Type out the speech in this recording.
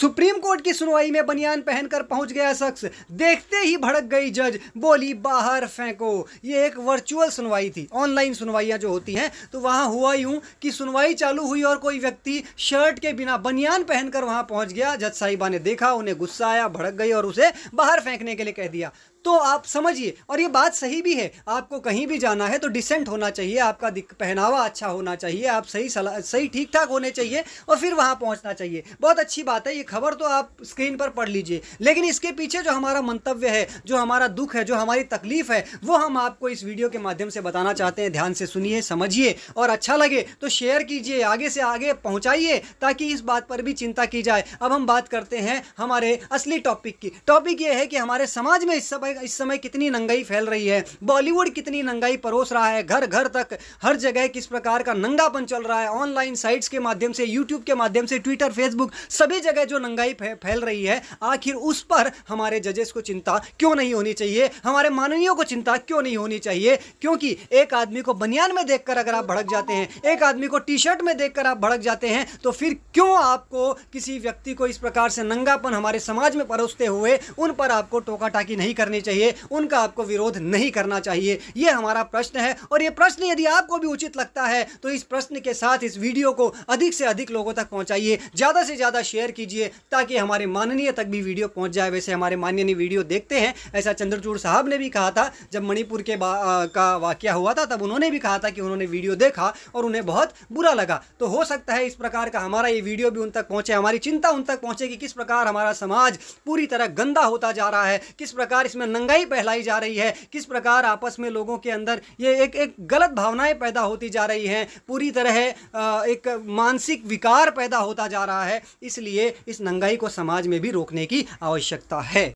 supreme court की सुनवाई में बनियान पहनकर पहुंच गया शख्स देखते ही भड़क गई जज बोली बाहर फेंको ये एक वर्चुअल सुनवाई थी ऑनलाइन सुनवाइयां जो होती हैं तो वहां हुआ यूं कि सुनवाई चालू हुई और कोई व्यक्ति शर्ट के बिना बनियान पहनकर वहां पहुंच गया जज साहिबा ने देखा उन्हें गुस्सा आया भड़क गई और उसे बाहर फेंकने के लिए कह दिया तो आप समझिए और ये बात सही भी है आपको कहीं भी जाना है तो डिसेंट होना चाहिए आपका पहनावा अच्छा होना चाहिए आप सही सलाह सही ठीक ठाक होने चाहिए और फिर वहाँ पहुँचना चाहिए बहुत अच्छी बात है ये खबर तो आप स्क्रीन पर पढ़ लीजिए लेकिन इसके पीछे जो हमारा मंतव्य है जो हमारा दुख है जो हमारी तकलीफ है वो हम आपको इस वीडियो के माध्यम से बताना चाहते हैं ध्यान से सुनिए समझिए और अच्छा लगे तो शेयर कीजिए आगे से आगे पहुँचाइए ताकि इस बात पर भी चिंता की जाए अब हम बात करते हैं हमारे असली टॉपिक की टॉपिक ये है कि हमारे समाज में इस समय इस समय कितनी नंगाई फैल रही है बॉलीवुड कितनी नंगाई परोस रहा है घर घर तक हर जगह किस प्रकार का नंगापन चल रहा है ऑनलाइन साइट्स के माध्यम से यूट्यूब के माध्यम से ट्विटर फेसबुक सभी जगह जो नंगाई फैल रही है आखिर उस पर हमारे जजेस को चिंता क्यों नहीं होनी चाहिए हमारे माननीयों को चिंता क्यों नहीं होनी चाहिए क्योंकि एक आदमी को बनियान में देखकर अगर आप भड़क जाते हैं एक आदमी को टी शर्ट में देखकर आप भड़क जाते हैं तो फिर क्यों आपको किसी व्यक्ति को इस प्रकार से नंगापन हमारे समाज में परोसते हुए उन पर आपको टोका टाकी नहीं करनी चाहिए उनका आपको विरोध नहीं करना चाहिए यह हमारा प्रश्न है और यह प्रश्न यदि आपको भी उचित लगता है तो इस प्रश्न के साथ इस वीडियो को अधिक से अधिक लोगों तक पहुंचाइए ज़्यादा से ज़्यादा शेयर कीजिए ताकि हमारे माननीय तक भी वीडियो पहुंच जाए वैसे हमारे माननीय वीडियो देखते हैं ऐसा चंद्रचूड़ साहब ने भी कहा था जब मणिपुर के का वाक्य हुआ था तब उन्होंने भी कहा था कि उन्होंने वीडियो देखा और उन्हें बहुत बुरा लगा तो हो सकता है इस प्रकार का हमारा ये वीडियो भी उन तक पहुंचे हमारी चिंता उन तक पहुंचे कि किस प्रकार हमारा समाज पूरी तरह गंदा होता जा रहा है किस प्रकार इसमें नंगाई फैलाई जा रही है किस प्रकार आपस में लोगों के अंदर ये एक एक गलत भावनाएं पैदा होती जा रही हैं पूरी तरह एक मानसिक विकार पैदा होता जा रहा है इसलिए इस नंगाई को समाज में भी रोकने की आवश्यकता है